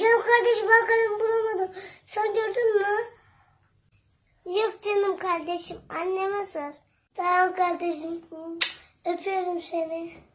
Canım kardeşim ben kalemi bulamadım. Sen gördün mü? Yok canım kardeşim. Anneme sor. Tamam kardeşim. Öpüyorum seni.